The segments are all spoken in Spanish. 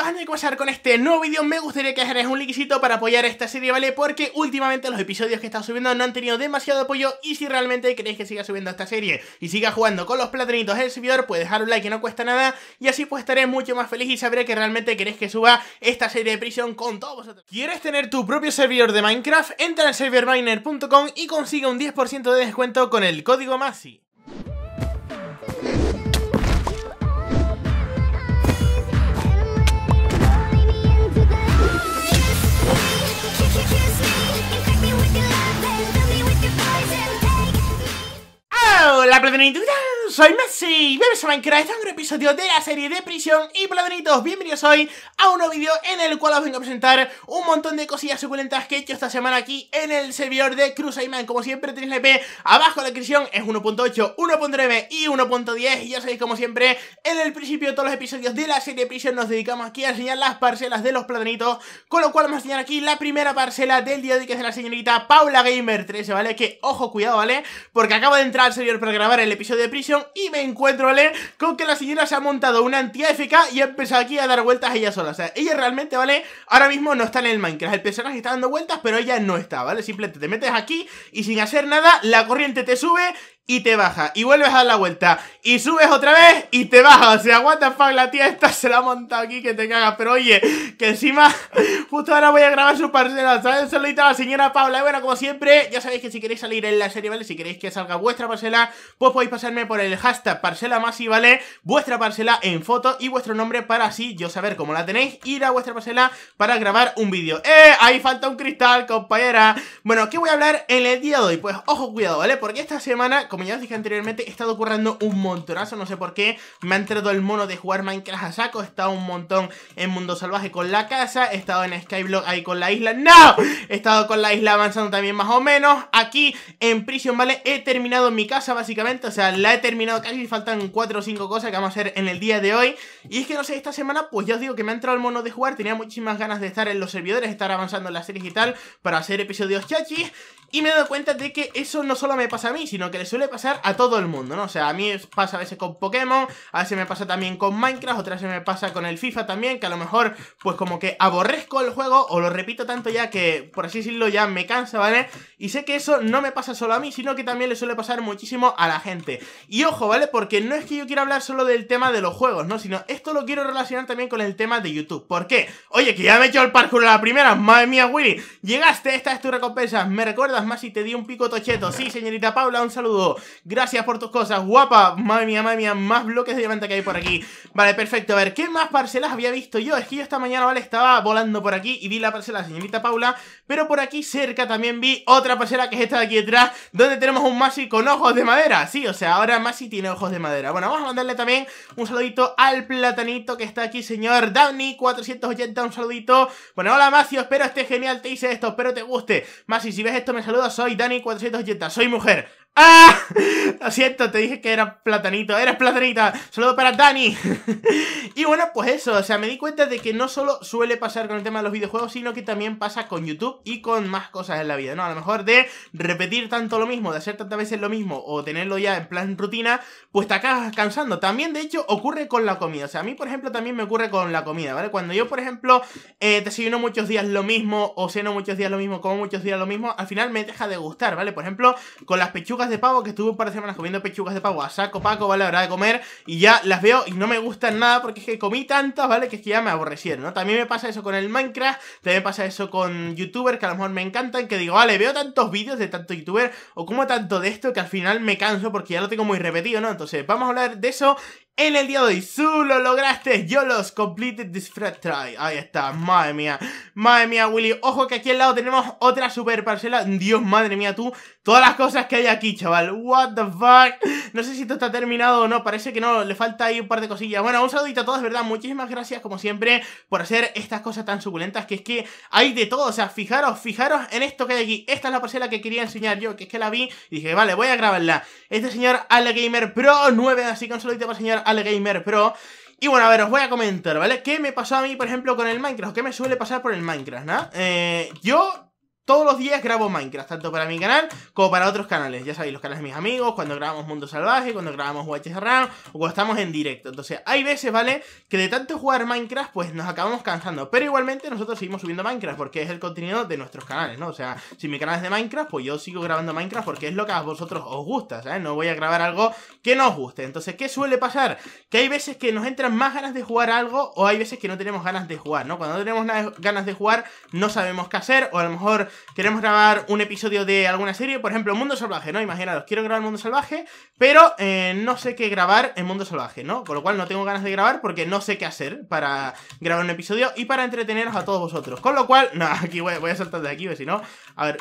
antes de comenzar con este nuevo vídeo me gustaría que dejarais un likecito para apoyar esta serie, ¿vale? Porque últimamente los episodios que he estado subiendo no han tenido demasiado apoyo y si realmente queréis que siga subiendo esta serie y siga jugando con los platanitos del servidor, pues dejar un like que no cuesta nada y así pues estaré mucho más feliz y sabré que realmente queréis que suba esta serie de prisión con todos vosotros. ¿Quieres tener tu propio servidor de Minecraft? Entra en serverminer.com y consigue un 10% de descuento con el código MASI. better than anything. soy Messi, bienvenidos a Minecraft, A este un un episodio de la serie de Prisión y Platanitos, bienvenidos hoy a un nuevo vídeo en el cual os vengo a presentar un montón de cosillas suculentas que he hecho esta semana aquí en el servidor de Cruzaiman, como siempre tenéis la IP e abajo en la descripción, es 1.8, 1.9 y 1.10, y ya sabéis como siempre, en el principio de todos los episodios de la serie de Prisión nos dedicamos aquí a enseñar las parcelas de los platanitos, con lo cual vamos a enseñar aquí la primera parcela del día de que es de la señorita Paula Gamer 13, ¿vale? Que ojo, cuidado, ¿vale? Porque acabo de entrar al servidor para grabar el episodio de Prisión y me encuentro, ¿vale? Con que la señora se ha montado una antiéfica y ha empezado aquí a dar vueltas ella sola. O sea, ella realmente, ¿vale? Ahora mismo no está en el Minecraft. El personaje está dando vueltas, pero ella no está, ¿vale? Simplemente te metes aquí y sin hacer nada, la corriente te sube y te baja, y vuelves a dar la vuelta, y subes otra vez y te baja. O sea, what la tía esta se la ha montado aquí que te cagas. Pero oye, que encima, justo ahora voy a grabar su parcela. ¿sabes? Solita la señora Paula. Y bueno, como siempre, ya sabéis que si queréis salir en la serie, ¿vale? Si queréis que salga vuestra parcela, pues podéis pasarme por el hashtag parcela más y vale, vuestra parcela en foto y vuestro nombre para así yo saber cómo la tenéis, ir a vuestra parcela para grabar un vídeo. ¡Eh! Ahí falta un cristal, compañera. Bueno, ¿qué voy a hablar en el día de hoy? Pues ojo, cuidado, ¿vale? Porque esta semana como ya os dije anteriormente, he estado currando un montonazo, no sé por qué. Me ha entrado el mono de jugar Minecraft a saco. He estado un montón en Mundo Salvaje con la casa. He estado en Skyblock ahí con la isla. ¡No! He estado con la isla avanzando también más o menos. Aquí en Prison, ¿vale? He terminado mi casa básicamente. O sea, la he terminado casi. Faltan 4 o 5 cosas que vamos a hacer en el día de hoy. Y es que no sé, esta semana, pues ya os digo que me ha entrado el mono de jugar. Tenía muchísimas ganas de estar en los servidores, estar avanzando en la serie y tal, para hacer episodios chachis. Y me he dado cuenta de que eso no solo me pasa a mí, sino que le suele pasar a todo el mundo, ¿no? O sea, a mí pasa a veces con Pokémon, a veces me pasa también con Minecraft, otra veces me pasa con el FIFA también, que a lo mejor, pues como que aborrezco el juego o lo repito tanto ya que, por así decirlo, ya me cansa, ¿vale? Y sé que eso no me pasa solo a mí, sino que también le suele pasar muchísimo a la gente. Y ojo, ¿vale? Porque no es que yo quiera hablar solo del tema de los juegos, ¿no? Sino esto lo quiero relacionar también con el tema de YouTube. ¿Por qué? Oye, que ya me he hecho el parkour a la primera, madre mía, Willy. Llegaste, esta es tu recompensa. ¿Me recuerdas? Masi, te di un pico tocheto. Sí, señorita Paula, un saludo. Gracias por tus cosas, guapa. Madre mía, madre mía, más bloques de diamante que hay por aquí. Vale, perfecto. A ver, ¿qué más parcelas había visto yo? Es que yo esta mañana, ¿vale? Estaba volando por aquí y vi la parcela señorita Paula, pero por aquí cerca también vi otra parcela que es esta de aquí detrás, donde tenemos un Masi con ojos de madera. Sí, o sea, ahora Masi tiene ojos de madera. Bueno, vamos a mandarle también un saludito al platanito que está aquí, señor dani 480 un saludito. Bueno, hola Masi, espero esté genial, te hice esto, espero te guste. Masi, si ves esto me saludas saludos, soy Dani480, soy mujer. ¡Ah! Lo siento, te dije que era platanito. ¡Eres platanita! Saludos para Dani! y bueno, pues eso. O sea, me di cuenta de que no solo suele pasar con el tema de los videojuegos, sino que también pasa con YouTube y con más cosas en la vida, ¿no? A lo mejor de repetir tanto lo mismo, de hacer tantas veces lo mismo o tenerlo ya en plan rutina, pues te acabas cansando. También, de hecho, ocurre con la comida. O sea, a mí, por ejemplo, también me ocurre con la comida, ¿vale? Cuando yo, por ejemplo, eh, desayuno muchos días lo mismo o ceno muchos días lo mismo, como muchos días lo mismo, al final me deja de gustar, ¿vale? Por ejemplo, con las pechugas de pavo, que estuve un par de semanas comiendo pechugas de pavo a saco paco, ¿vale? hora de comer y ya las veo y no me gustan nada porque es que comí tantas, ¿vale? Que es que ya me aborrecieron, ¿no? También me pasa eso con el Minecraft, también me pasa eso con youtubers que a lo mejor me encantan, que digo, vale, veo tantos vídeos de tanto youtuber o como tanto de esto que al final me canso porque ya lo tengo muy repetido, ¿no? Entonces, vamos a hablar de eso en el día de hoy, Su, lo lograste, yo los completed this fret try. Ahí está, madre mía, madre mía, Willy. Ojo que aquí al lado tenemos otra super parcela. Dios, madre mía, tú, todas las cosas que hay aquí, chaval. What the fuck. No sé si esto está terminado o no, parece que no, le falta ahí un par de cosillas. Bueno, un saludito a todos, ¿verdad? Muchísimas gracias, como siempre, por hacer estas cosas tan suculentas, que es que hay de todo. O sea, fijaros, fijaros en esto que hay aquí. Esta es la parcela que quería enseñar yo, que es que la vi y dije, vale, voy a grabarla. Este señor, Ale Pro 9, así que un saludito para el señor al Gamer Pro. Y bueno, a ver, os voy a comentar, ¿vale? ¿Qué me pasó a mí, por ejemplo, con el Minecraft? ¿Qué me suele pasar por el Minecraft, ¿no? Eh, yo todos los días grabo Minecraft, tanto para mi canal como para otros canales. Ya sabéis, los canales de mis amigos, cuando grabamos Mundo Salvaje, cuando grabamos Watches Around o cuando estamos en directo. Entonces, hay veces, ¿vale? Que de tanto jugar Minecraft, pues nos acabamos cansando. Pero igualmente nosotros seguimos subiendo Minecraft porque es el contenido de nuestros canales, ¿no? O sea, si mi canal es de Minecraft, pues yo sigo grabando Minecraft porque es lo que a vosotros os gusta, ¿sabes? No voy a grabar algo que no os guste. Entonces, ¿qué suele pasar? Que hay veces que nos entran más ganas de jugar algo o hay veces que no tenemos ganas de jugar, ¿no? Cuando no tenemos ganas de jugar, no sabemos qué hacer o a lo mejor queremos grabar un episodio de alguna serie, por ejemplo, Mundo Salvaje, ¿no? Imaginaros, quiero grabar Mundo Salvaje, pero eh, no sé qué grabar en Mundo Salvaje, ¿no? Con lo cual no tengo ganas de grabar porque no sé qué hacer para grabar un episodio y para entreteneros a todos vosotros. Con lo cual, no, aquí voy, a saltar de aquí, si no. A ver,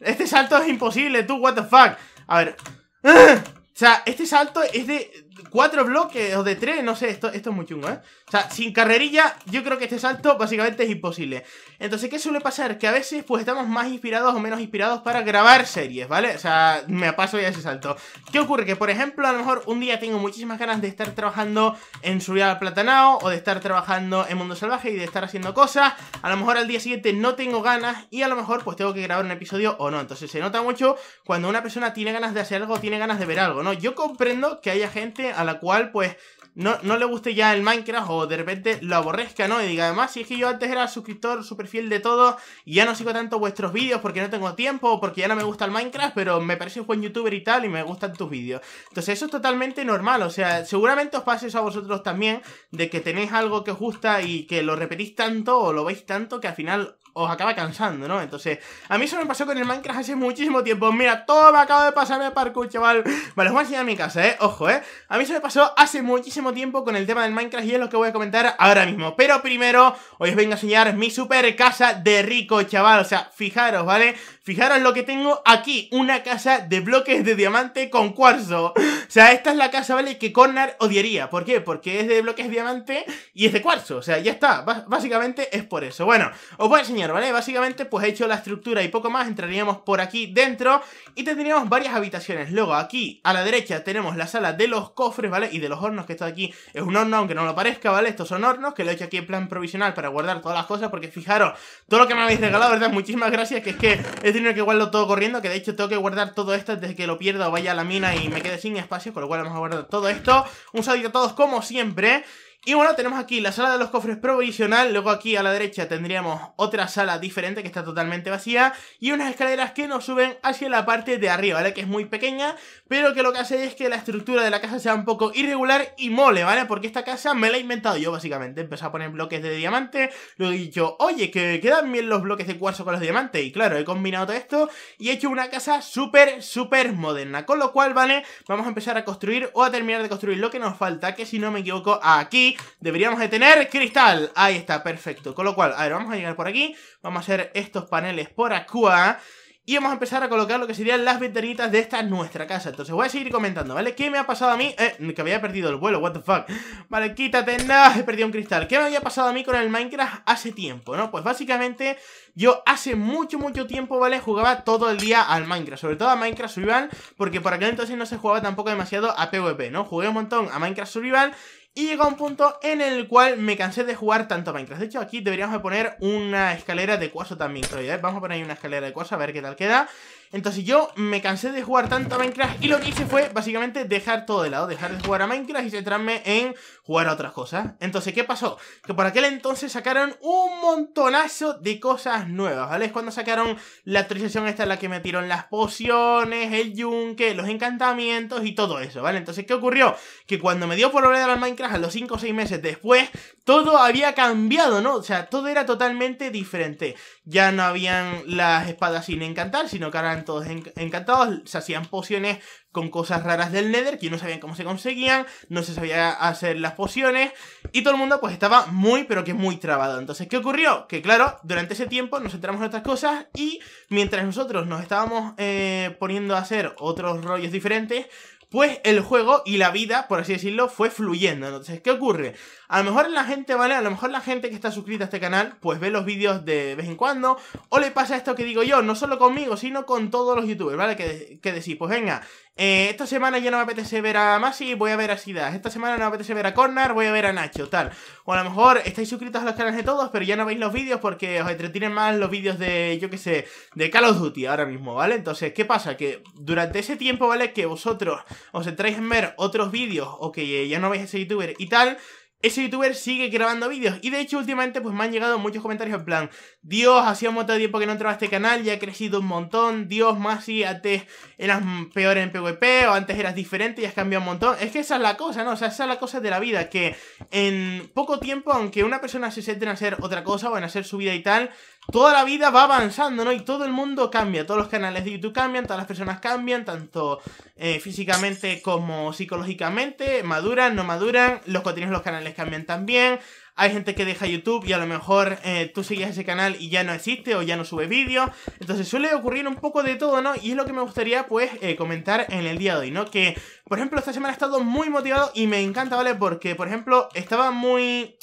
este salto es imposible, tú, what the fuck. A ver, o sea, este salto es de cuatro bloques o de tres, no sé, esto, esto es muy chungo, ¿eh? O sea, sin carrerilla, yo creo que este salto básicamente es imposible. Entonces, ¿qué suele pasar? Que a veces pues estamos más inspirados o menos inspirados para grabar series, ¿vale? O sea, me paso ya ese salto. ¿Qué ocurre? Que, por ejemplo, a lo mejor un día tengo muchísimas ganas de estar trabajando en Surreal al Platanao o de estar trabajando en Mundo Salvaje y de estar haciendo cosas. A lo mejor al día siguiente no tengo ganas y a lo mejor pues tengo que grabar un episodio o no. Entonces, se nota mucho cuando una persona tiene ganas de hacer algo, tiene ganas de ver algo, ¿no? Yo comprendo que haya gente a la cual pues no, le guste ya el Minecraft o de repente lo aborrezca, ¿no? Y diga, además, si es que yo antes era suscriptor super fiel de todo y ya no sigo tanto vuestros vídeos porque no tengo tiempo o porque ya no me gusta el Minecraft, pero me parece un buen youtuber y tal y me gustan tus vídeos. Entonces eso es totalmente normal, o sea, seguramente os pasa eso a vosotros también de que tenéis algo que os gusta y que lo repetís tanto o lo veis tanto que al final os acaba cansando, ¿no? Entonces, a mí eso me pasó con el Minecraft hace muchísimo tiempo. Mira, todo me acaba de pasar de parkour, chaval. Vale, os voy a enseñar mi casa, ¿eh? Ojo, ¿eh? A mí eso me pasó hace muchísimo tiempo con el tema del Minecraft y es lo que voy a comentar ahora mismo. Pero primero, hoy os vengo a enseñar mi super casa de rico, chaval. O sea, fijaros, ¿vale? Fijaros lo que tengo aquí, una casa de bloques de diamante con cuarzo. O sea, esta es la casa, ¿vale? Que Connor odiaría. ¿Por qué? Porque es de bloques de diamante y es de cuarzo. O sea, ya está. básicamente es por eso. Bueno, os voy a enseñar ¿vale? Básicamente, pues he hecho la estructura y poco más, entraríamos por aquí dentro y tendríamos varias habitaciones. Luego, aquí a la derecha tenemos la sala de los cofres, ¿vale? Y de los hornos, que esto de aquí es un horno, aunque no lo parezca, ¿vale? Estos son hornos, que lo he hecho aquí en plan provisional para guardar todas las cosas, porque fijaros, todo lo que me habéis regalado, ¿verdad? Muchísimas gracias, que es que he tenido que guardarlo todo corriendo, que de hecho tengo que guardar todo esto desde que lo pierda o vaya a la mina y me quede sin espacio, con lo cual vamos a guardar todo esto. Un saludo a todos, como siempre. Y bueno, tenemos aquí la sala de los cofres provisional, luego aquí a la derecha tendríamos otra sala diferente que está totalmente vacía y unas escaleras que nos suben hacia la parte de arriba, ¿vale? Que es muy pequeña, pero que lo que hace es que la estructura de la casa sea un poco irregular y mole, ¿vale? Porque esta casa me la he inventado yo, básicamente. He empezado a poner bloques de diamante, luego he dicho, oye, que quedan bien los bloques de cuarzo con los diamantes y claro, he combinado todo esto y he hecho una casa súper, súper moderna. Con lo cual, ¿vale? Vamos a empezar a construir o a terminar de construir lo que nos falta, que si no me equivoco, aquí deberíamos de tener cristal. Ahí está, perfecto. Con lo cual, a ver, vamos a llegar por aquí. Vamos a hacer estos paneles por acá. Y vamos a empezar a colocar lo que serían las ventanitas de esta nuestra casa Entonces voy a seguir comentando, ¿vale? ¿Qué me ha pasado a mí? Eh, que había perdido el vuelo, what the fuck Vale, quítate, no, he perdido un cristal ¿Qué me había pasado a mí con el Minecraft hace tiempo, no? Pues básicamente yo hace mucho, mucho tiempo, ¿vale? Jugaba todo el día al Minecraft Sobre todo a Minecraft Survival Porque por aquel entonces no se jugaba tampoco demasiado a PvP, ¿no? Jugué un montón a Minecraft Survival y a un punto en el cual me cansé de jugar tanto Minecraft. De hecho, aquí deberíamos poner una escalera de cuaso también, ¿eh? Vamos a poner ahí una escalera de cuaso a ver qué tal queda. Entonces yo me cansé de jugar tanto a Minecraft y lo que hice fue básicamente dejar todo de lado, dejar de jugar a Minecraft y centrarme en jugar a otras cosas. Entonces, ¿qué pasó? Que por aquel entonces sacaron un montonazo de cosas nuevas, ¿vale? Es cuando sacaron la actualización esta en la que metieron las pociones, el yunque, los encantamientos y todo eso, ¿vale? Entonces, ¿qué ocurrió? Que cuando me dio por volver la Minecraft a los 5 o 6 meses después, todo había cambiado, ¿no? O sea, todo era totalmente diferente. Ya no habían las espadas sin encantar, sino que eran todos encantados, se hacían pociones con cosas raras del Nether, que no sabían cómo se conseguían, no se sabía hacer las pociones, y todo el mundo pues estaba muy, pero que muy trabado. Entonces, ¿qué ocurrió? Que claro, durante ese tiempo nos centramos en otras cosas, y mientras nosotros nos estábamos eh, poniendo a hacer otros rollos diferentes, pues el juego y la vida, por así decirlo, fue fluyendo. Entonces, ¿qué ocurre? A lo mejor la gente, ¿vale? A lo mejor la gente que está suscrita a este canal, pues ve los vídeos de vez en cuando, o le pasa esto que digo yo, no solo conmigo, sino con todos los youtubers, ¿vale? Que, que decís, pues venga, eh, esta semana ya no me apetece ver a Masi, voy a ver a Sidas. Esta semana no me apetece ver a Kornar, voy a ver a Nacho, tal. O a lo mejor estáis suscritos a los canales de todos, pero ya no veis los vídeos porque os entretienen más los vídeos de, yo qué sé, de Call of Duty ahora mismo, ¿vale? Entonces, ¿qué pasa? Que durante ese tiempo, ¿vale? Que vosotros os entráis en ver otros vídeos o que ya no veis ese youtuber y tal, ese youtuber sigue grabando vídeos. Y de hecho, últimamente, pues me han llegado muchos comentarios en plan: Dios, hacía un tiempo que no entraba este canal, ya ha crecido un montón. Dios, más si antes eras peor en PvP o antes eras diferente y has cambiado un montón. Es que esa es la cosa, ¿no? O sea, esa es la cosa de la vida, que en poco tiempo, aunque una persona se siente en hacer otra cosa o en hacer su vida y tal, toda la vida va avanzando, ¿no? Y todo el mundo cambia, todos los canales de YouTube cambian, todas las personas cambian, tanto eh, físicamente como psicológicamente, maduran, no maduran, los contenidos de los canales cambian también. Hay gente que deja YouTube y a lo mejor eh, tú seguías ese canal y ya no existe o ya no sube vídeos. Entonces suele ocurrir un poco de todo, ¿no? Y es lo que me gustaría pues eh, comentar en el día de hoy, ¿no? Que, por ejemplo, esta semana he estado muy motivado y me encanta, ¿vale? Porque, por ejemplo, estaba muy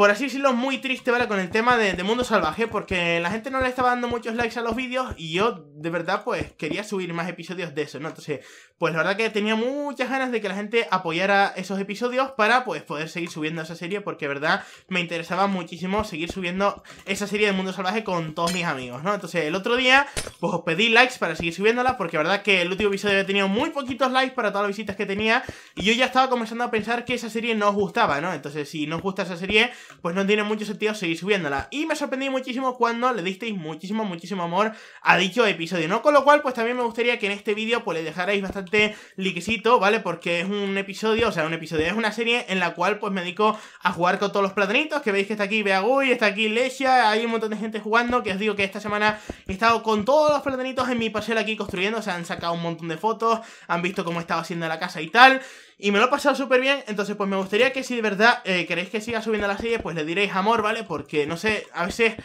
por así decirlo, muy triste, ¿vale? Con el tema de, Mundo Salvaje, porque la gente no le estaba dando muchos likes a los vídeos y yo, de verdad, pues quería subir más episodios de eso, ¿no? Entonces, pues la verdad que tenía muchas ganas de que la gente apoyara esos episodios para, pues, poder seguir subiendo esa serie, porque, verdad, me interesaba muchísimo seguir subiendo esa serie de Mundo Salvaje con todos mis amigos, ¿no? Entonces, el otro día, pues os pedí likes para seguir subiéndola, porque, verdad, que el último episodio había tenido muy poquitos likes para todas las visitas que tenía y yo ya estaba comenzando a pensar que esa serie no os gustaba, ¿no? Entonces, si no os gusta esa serie, pues no tiene mucho sentido seguir subiéndola. Y me sorprendí muchísimo cuando le disteis muchísimo, muchísimo amor a dicho episodio, ¿no? Con lo cual, pues también me gustaría que en este vídeo, pues le dejarais bastante liquecito, ¿vale? Porque es un episodio, o sea, un episodio, es una serie en la cual, pues me dedico a jugar con todos los platanitos, que veis que está aquí Beagui, está aquí Lesia, hay un montón de gente jugando, que os digo que esta semana he estado con todos los platanitos en mi parcela aquí construyendo, o se han sacado un montón de fotos, han visto cómo estaba haciendo la casa y tal... Y me lo he pasado súper bien, entonces pues me gustaría que si de verdad eh, queréis que siga subiendo la serie, pues le diréis amor, ¿vale? Porque, no sé, a veces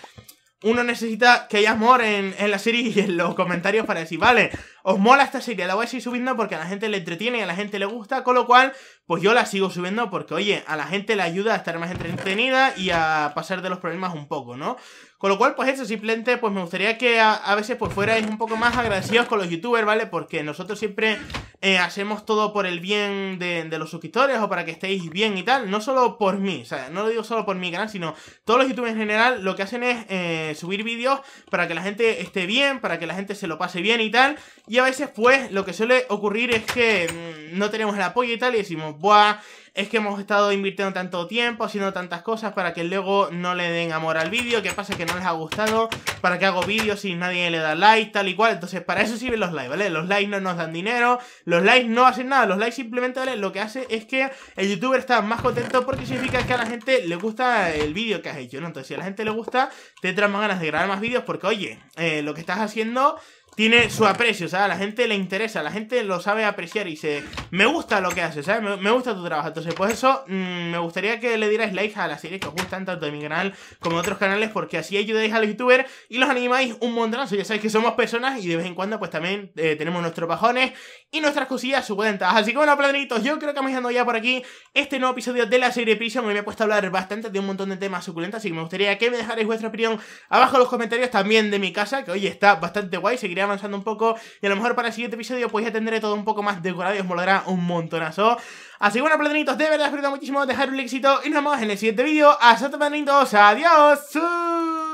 uno necesita que haya amor en, en, la serie y en los comentarios para decir, vale, os mola esta serie, la voy a seguir subiendo porque a la gente le entretiene y a la gente le gusta, con lo cual, pues yo la sigo subiendo porque, oye, a la gente le ayuda a estar más entretenida y a pasar de los problemas un poco, ¿no? Con lo cual, pues eso, simplemente, pues me gustaría que a, veces pues fuerais un poco más agradecidos con los youtubers, ¿vale? Porque nosotros siempre eh, hacemos todo por el bien de, los suscriptores o para que estéis bien y tal, no solo por mí, o sea, no lo digo solo por mi canal, sino todos los youtubers en general lo que hacen es eh, subir vídeos para que la gente esté bien, para que la gente se lo pase bien y tal, y a veces pues lo que suele ocurrir es que mm, no tenemos el apoyo y tal y decimos, buah, es que hemos estado invirtiendo tanto tiempo, haciendo tantas cosas para que luego no le den amor al vídeo, que pasa que no les ha gustado, para que hago vídeos si nadie le da like, tal y cual. Entonces, para eso sirven los likes, ¿vale? Los likes no nos dan dinero, los likes no hacen nada, los likes simplemente, ¿vale? Lo que hace es que el youtuber está más contento porque significa que a la gente le gusta el vídeo que has hecho, ¿no? Entonces, si a la gente le gusta, te más ganas de grabar más vídeos porque, oye, eh, lo que estás haciendo tiene su aprecio, ¿sabes? A la gente le interesa, la gente lo sabe apreciar y se... Me gusta lo que haces, ¿sabes? Me, gusta tu trabajo. Entonces, pues eso, mm, me gustaría que le dierais like a la serie, que os gustan, tanto de mi canal como de otros canales, porque así ayudáis a los youtubers y los animáis un montonazo. Ya sabéis que somos personas y de vez en cuando, pues también eh, tenemos nuestros bajones y nuestras cosillas suculentas. Así que bueno, planitos, yo creo que me dejando ya por aquí este nuevo episodio de la serie Prison. Hoy me he puesto a hablar bastante de un montón de temas suculentas, así que me gustaría que me dejarais vuestra opinión abajo en los comentarios también de mi casa, que hoy está bastante guay, seguiré avanzando un poco. Y a lo mejor para el siguiente episodio pues ya tendré todo un poco más decorado y os molará un montonazo. Así que bueno, platanitos, de verdad espero muchísimo dejar un éxito y nos vemos en el siguiente vídeo. Hasta platanitos, adiós.